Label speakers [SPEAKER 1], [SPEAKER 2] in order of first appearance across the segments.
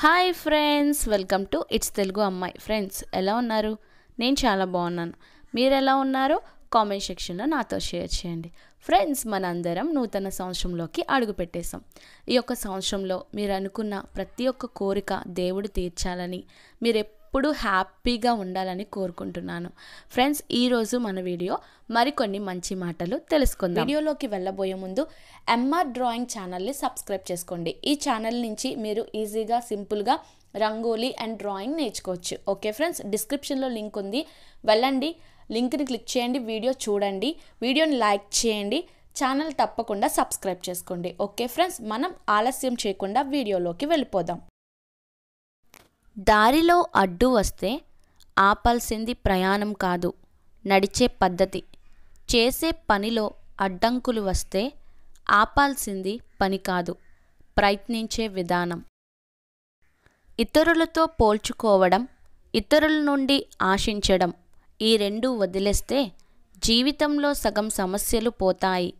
[SPEAKER 1] hi friends welcome to it's Telugu అమ్మాయి friends ఎలా ఉన్నారు నేను చాలా బాగున్నాను మీరు ఎలా ఉన్నారో కామెంట్ సెక్షన్లో నాతో షేర్ చేయండి ఫ్రెండ్స్ మనందరం నూతన సంవత్సరంలోకి పెట్టేశాం ఈ యొక్క సంవత్సరంలో మీరు అనుకున్న ప్రతి ఒక్క కోరిక దేవుడు తీర్చాలని మీరు ఎప్పుడు హ్యాపీగా ఉండాలని కోరుకుంటున్నాను ఫ్రెండ్స్ ఈరోజు మన వీడియో మరికొన్ని మంచి మాటలు తెలుసుకుందాం వీడియోలోకి వెళ్ళబోయే ముందు ఎంఆర్ డ్రాయింగ్ ఛానల్ని సబ్స్క్రైబ్ చేసుకోండి ఈ ఛానల్ నుంచి మీరు ఈజీగా సింపుల్గా రంగోలీ అండ్ డ్రాయింగ్ నేర్చుకోవచ్చు ఓకే ఫ్రెండ్స్ డిస్క్రిప్షన్లో లింక్ ఉంది వెళ్ళండి లింక్ని క్లిక్ చేయండి వీడియో చూడండి వీడియోని లైక్ చేయండి ఛానల్ తప్పకుండా సబ్స్క్రైబ్ చేసుకోండి ఓకే ఫ్రెండ్స్ మనం ఆలస్యం చేయకుండా వీడియోలోకి వెళ్ళిపోదాం దారిలో అడ్డు వస్తే ఆపాల్సింది ప్రయాణం కాదు నడిచే పద్ధతి చేసే పనిలో అడ్డంకులు వస్తే ఆపాల్సింది పని కాదు ప్రయత్నించే విధానం ఇతరులతో పోల్చుకోవడం ఇతరుల నుండి ఆశించడం ఈ రెండు వదిలేస్తే జీవితంలో సగం సమస్యలు పోతాయి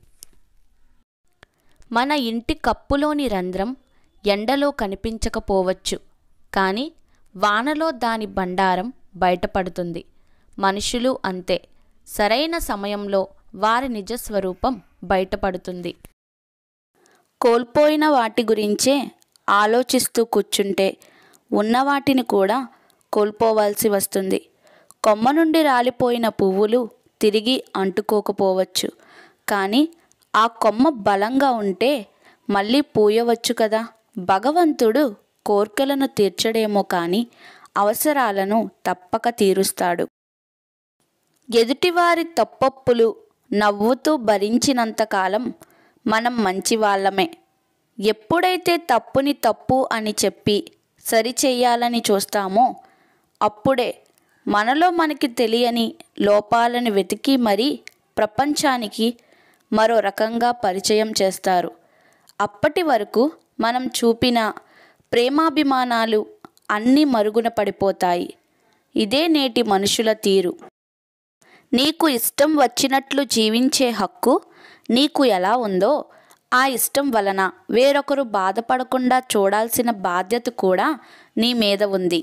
[SPEAKER 1] మన ఇంటి కప్పులోని రంధ్రం ఎండలో కనిపించకపోవచ్చు కానీ వానలో దాని బండారం బయటపడుతుంది మనుషులు అంతే సరైన సమయంలో వారి నిజస్వరూపం బయటపడుతుంది కోల్పోయిన వాటి గురించే ఆలోచిస్తూ కూర్చుంటే ఉన్నవాటిని కూడా కోల్పోవాల్సి వస్తుంది కొమ్మ నుండి రాలిపోయిన పువ్వులు తిరిగి అంటుకోకపోవచ్చు కానీ ఆ కొమ్మ బలంగా ఉంటే మళ్ళీ పూయవచ్చు కదా భగవంతుడు కోర్కెలను తీర్చడేమో కానీ అవసరాలను తప్పక తీరుస్తాడు ఎదుటివారి తప్పప్పులు నవ్వుతూ భరించినంతకాలం మనం మంచివాళ్ళమే ఎప్పుడైతే తప్పుని తప్పు అని చెప్పి సరిచేయాలని చూస్తామో అప్పుడే మనలో మనకి తెలియని లోపాలను వెతికి మరీ ప్రపంచానికి మరో రకంగా పరిచయం చేస్తారు అప్పటి వరకు మనం చూపిన ప్రేమాభిమానాలు అన్నీ మరుగున పడిపోతాయి ఇదే నేటి మనుషుల తీరు నీకు ఇష్టం వచ్చినట్లు జీవించే హక్కు నీకు ఎలా ఉందో ఆ ఇష్టం వలన వేరొకరు బాధపడకుండా చూడాల్సిన బాధ్యత కూడా నీ మీద ఉంది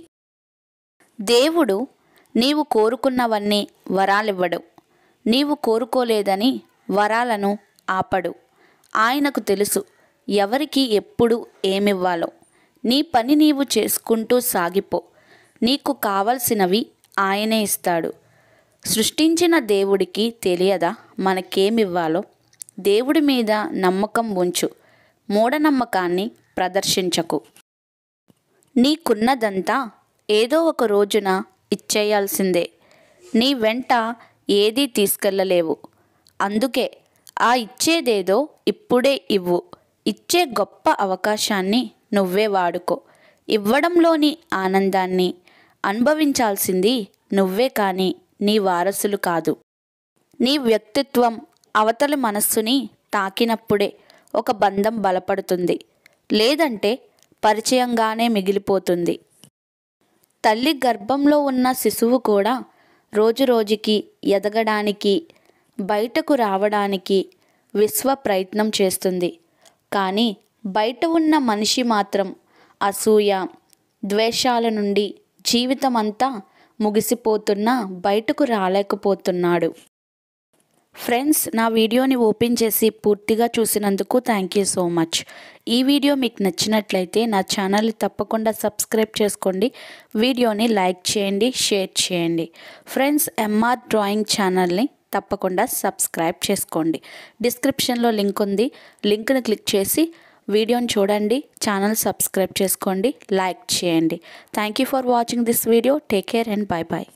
[SPEAKER 1] దేవుడు నీవు కోరుకున్నవన్నీ వరాలివ్వడు నీవు కోరుకోలేదని వరాలను ఆపడు ఆయనకు తెలుసు ఎవరికి ఎప్పుడు ఏమివ్వాలో నీ పని నీవు చేసుకుంటూ సాగిపో నీకు కావలసినవి ఆయనే ఇస్తాడు సృష్టించిన దేవుడికి తెలియదా మనకేమివ్వాలో దేవుడి మీద నమ్మకం ఉంచు మూఢనమ్మకాన్ని ప్రదర్శించకు నీకున్నదంతా ఏదో ఒక రోజున ఇచ్చేయాల్సిందే నీ వెంట ఏదీ తీసుకెళ్ళలేవు అందుకే ఆ ఇచ్చేదేదో ఇప్పుడే ఇవ్వు ఇచ్చే గొప్ప అవకాశాన్ని నువ్వే వాడుకో ఇవ్వడంలోని ఆనందాన్ని అనుభవించాల్సింది నువ్వే కానీ నీ వారసులు కాదు నీ వ్యక్తిత్వం అవతలి మనస్సుని తాకినప్పుడే ఒక బంధం బలపడుతుంది లేదంటే పరిచయంగానే మిగిలిపోతుంది తల్లి గర్భంలో ఉన్న శిశువు కూడా రోజురోజుకి ఎదగడానికి బయటకు రావడానికి విశ్వ ప్రయత్నం చేస్తుంది కానీ బయట ఉన్న మనిషి మాత్రం అసూయ ద్వేషాల నుండి జీవితమంతా ముగిసిపోతున్నా బయటకు రాలేకపోతున్నాడు ఫ్రెండ్స్ నా వీడియోని ఓపెన్ చేసి పూర్తిగా చూసినందుకు థ్యాంక్ యూ సో మచ్ ఈ వీడియో మీకు నచ్చినట్లయితే నా ఛానల్ని తప్పకుండా సబ్స్క్రైబ్ చేసుకోండి వీడియోని లైక్ చేయండి షేర్ చేయండి ఫ్రెండ్స్ ఎంఆర్ డ్రాయింగ్ ఛానల్ని తప్పకుండా సబ్స్క్రైబ్ చేసుకోండి డిస్క్రిప్షన్లో లింక్ ఉంది లింక్ను క్లిక్ చేసి వీడియోని చూడండి ఛానల్ సబ్స్క్రైబ్ చేసుకోండి లైక్ చేయండి thank for watching this video take care and bye bye